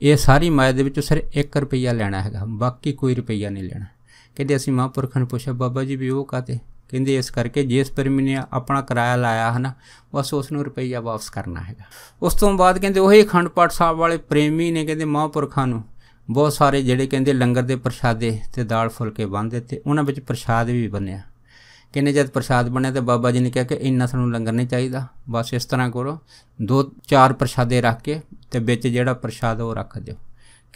ਇਹ ਸਾਰੀ ਮਾਇਆ ਦੇ ਵਿੱਚੋਂ ਸਿਰ 1 ਰੁਪਈਆ ਲੈਣਾ ਹੈਗਾ ਬਾਕੀ ਕੋਈ ਰੁਪਈਆ ਨਹੀਂ ਲੈਣਾ ਕਹਿੰਦੇ ਅਸੀਂ ਮਹਾਂਪੁਰਖਾਂ ਨੂੰ ਪੁੱਛਿਆ ਬਾਬਾ ਜੀ ਵੀ ਉਹ ਕਾਤੇ ਕਹਿੰਦੇ ਇਸ ਕਰਕੇ ਜਿਸ ਪਰਮੀ ਨੇ ਆਪਣਾ ਕਿਰਾਇਆ ਲਾਇਆ ਹਨ ਬਸ ਉਸ ਨੂੰ ਰੁਪਈਆ ਵਾਪਸ ਕਰਨਾ ਹੈਗਾ ਉਸ ਤੋਂ ਬਾਅਦ ਕਹਿੰਦੇ ਉਹੀ ਅਖੰਡ ਪਾਠ ਸਾਹਿਬ ਵਾਲੇ ਪ੍ਰੇਮੀ ਨੇ ਕਹਿੰਦੇ ਮਹਾਂਪੁਰਖਾਂ ਨੂੰ ਬਹੁਤ ਸਾਰੇ ਜਿਹੜੇ ਕਹਿੰਦੇ ਲੰਗਰ ਦੇ ਪ੍ਰਸ਼ਾਦੇ ਤੇ ਦਾਲ ਫੁਲਕੇ ਬੰਨ ਦਿੱਤੇ ਉਹਨਾਂ ਵਿੱਚ ਪ੍ਰਸ਼ਾਦ ਵੀ ਬਣਿਆ ਕਿੰਨੇ ਜਦ ਪ੍ਰਸ਼ਾਦ ਬਣਿਆ ਤੇ ਬਾਬਾ ਜੀ ਨੇ ਕਿਹਾ ਕਿ ਇੰਨਾ ਸਾਨੂੰ ਲੰਗਰ ਨਹੀਂ ਚਾਹੀਦਾ ਬਸ ਇਸ ਤਰ੍ਹਾਂ ਕਰੋ ਦੋ ਚਾਰ ਪ੍ਰਸ਼ਾਦੇ ਰੱਖ ਕੇ ਤੇ ਵਿੱਚ ਜਿਹੜਾ ਪ੍ਰਸ਼ਾਦ ਉਹ ਰੱਖ ਦਿਓ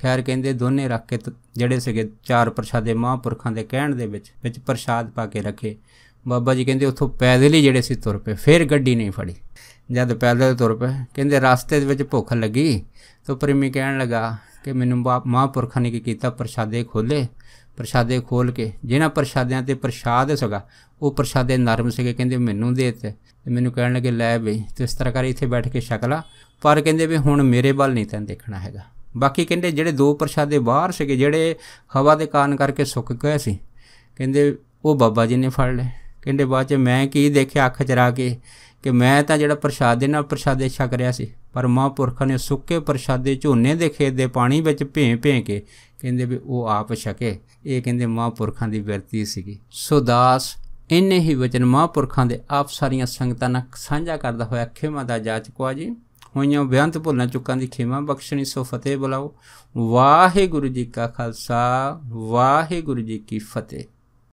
ਖੈਰ ਕਹਿੰਦੇ ਦੋਨੇ ਰੱਖ ਕੇ ਜਿਹੜੇ ਸੀਗੇ ਚਾਰ ਪ੍ਰਸ਼ਾਦੇ ਮਹਾਂਪੁਰਖਾਂ ਦੇ ਕਹਿਣ ਦੇ ਵਿੱਚ ਵਿੱਚ ਪ੍ਰਸ਼ਾਦ ਪਾ ਕੇ ਰੱਖੇ ਬਾਬਾ ਜੀ ਕਹਿੰਦੇ ਉੱਥੋਂ ਪੈਦਲ ਹੀ ਜਿਹੜੇ ਸੀ ਤੁਰ ਪਏ ਫੇਰ ਗੱਡੀ ਨਹੀਂ ਫੜੀ ਜਦ ਪੈਦਲ ਤੁਰ ਪਏ ਕਹਿੰਦੇ ਰਸਤੇ ਦੇ ਵਿੱਚ ਭੁੱਖ ਲੱਗੀ ਤਾਂ ਪ੍ਰੇਮੀ ਕਹਿਣ ਲੱਗਾ ਕਿ ਮੈਨੂੰ ਮਹਾਂਪੁਰਖਾਂ ਨੇ ਕੀ ਕੀਤਾ ਪ੍ਰਸ਼ਾਦੇ ਖੋਲੇ ਪ੍ਰਸ਼ਾਦੇ ਖੋਲ ਕੇ ਜਿਹਨਾਂ ਪ੍ਰਸ਼ਾਦਿਆਂ ਤੇ ਪ੍ਰਸ਼ਾਦ ਸੀਗਾ ਉਹ ਪ੍ਰਸ਼ਾਦੇ ਨਰਮ ਸੀਗੇ ਕਹਿੰਦੇ ਮੈਨੂੰ ਦੇ ਤੇ ਮੈਨੂੰ ਕਹਿਣ ਲੱਗੇ ਲੈ ਬਈ ਤੇ ਇਸ ਤਰ੍ਹਾਂ ਕਰ ਇੱਥੇ ਬੈਠ ਕੇ ਸ਼ਕਲਾ ਪਰ ਕਹਿੰਦੇ ਵੀ ਹੁਣ ਮੇਰੇ ਵੱਲ ਨਹੀਂ ਤੈਨ ਦੇਖਣਾ ਹੈਗਾ ਬਾਕੀ ਕਹਿੰਦੇ ਜਿਹੜੇ ਦੋ ਪ੍ਰਸ਼ਾਦ ਦੇ ਬਾਹਰ ਸੀਗੇ ਜਿਹੜੇ ਹਵਾ ਦੇ ਕਾਰਨ ਕਰਕੇ ਸੁੱਕ ਗਏ ਸੀ ਕਹਿੰਦੇ ਉਹ ਬਾਬਾ ਜੀ ਨੇ ਫੜ ਲਏ ਕਹਿੰਦੇ ਬਾਅਦ ਚ ਮੈਂ ਕੀ ਦੇਖਿਆ ਅੱਖ ਚਰਾ ਕੇ ਕਿ ਮੈਂ ਤਾਂ ਜਿਹੜਾ ਪ੍ਰਸ਼ਾਦ ਦੇ ਨਾਲ ਪ੍ਰਸ਼ਾਦੇ ਛਕ ਰਿਆ ਸੀ ਪਰ ਮਹਾਪੁਰਖਾਂ ਨੇ ਸੁੱਕੇ ਪ੍ਰਸ਼ਾਦੇ ਝੋਨੇ ਦੇ ਖੇਤ ਦੇ ਪਾਣੀ ਵਿੱਚ ਭੇਂ ਭੇਂ ਕੇ ਕਹਿੰਦੇ ਵੀ ਉਹ ਆਪ ਛਕੇ ਇਹ ਕਹਿੰਦੇ ਮਹਾਪੁਰਖਾਂ ਦੀ ਵਰਤੀ ਸੀਗੀ ਸੋ ਦਾਸ ਇੰਨੇ ਹੀ ਵਚਨ ਮਹਾਪੁਰਖਾਂ ਦੇ ਆਪ ਸਾਰੀਆਂ ਸੰਗਤਾਂ ਨਾਲ ਸਾਂਝਾ ਕਰਦਾ ਹੋਇਆ ਖਿਮਾ ਦਾ ਜਾਚਕਵਾ ਜੀ ਹੋਈਆਂ ਬਿਆੰਤ ਭੁੱਲਾਂ ਚੁੱਕਾਂ ਦੀ ਖੇਮਾ ਬਖਸ਼ਣੀ ਸੋ ਫਤਿਹ ਬੁਲਾਓ ਵਾਹਿਗੁਰੂ ਜੀ ਕਾ ਖਾਲਸਾ ਵਾਹਿਗੁਰੂ ਜੀ ਕੀ ਫਤਿਹ